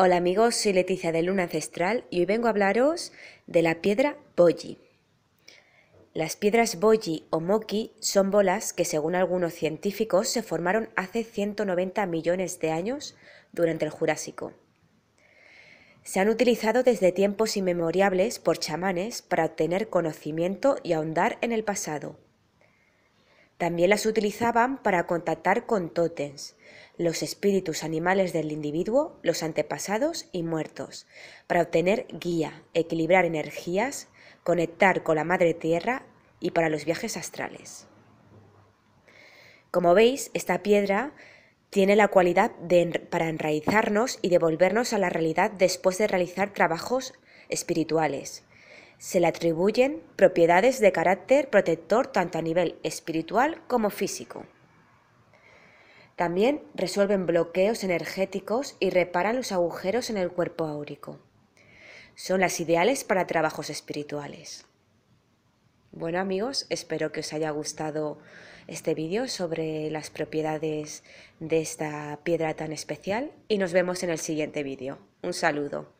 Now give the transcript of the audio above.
Hola amigos, soy Leticia de Luna Ancestral y hoy vengo a hablaros de la piedra Boji. Las piedras Boji o Moki son bolas que según algunos científicos se formaron hace 190 millones de años durante el Jurásico. Se han utilizado desde tiempos inmemorables por chamanes para obtener conocimiento y ahondar en el pasado, también las utilizaban para contactar con tótems, los espíritus animales del individuo, los antepasados y muertos, para obtener guía, equilibrar energías, conectar con la madre tierra y para los viajes astrales. Como veis, esta piedra tiene la cualidad de para enraizarnos y devolvernos a la realidad después de realizar trabajos espirituales se le atribuyen propiedades de carácter protector tanto a nivel espiritual como físico. También resuelven bloqueos energéticos y reparan los agujeros en el cuerpo áurico. Son las ideales para trabajos espirituales. Bueno amigos, espero que os haya gustado este vídeo sobre las propiedades de esta piedra tan especial y nos vemos en el siguiente vídeo. Un saludo.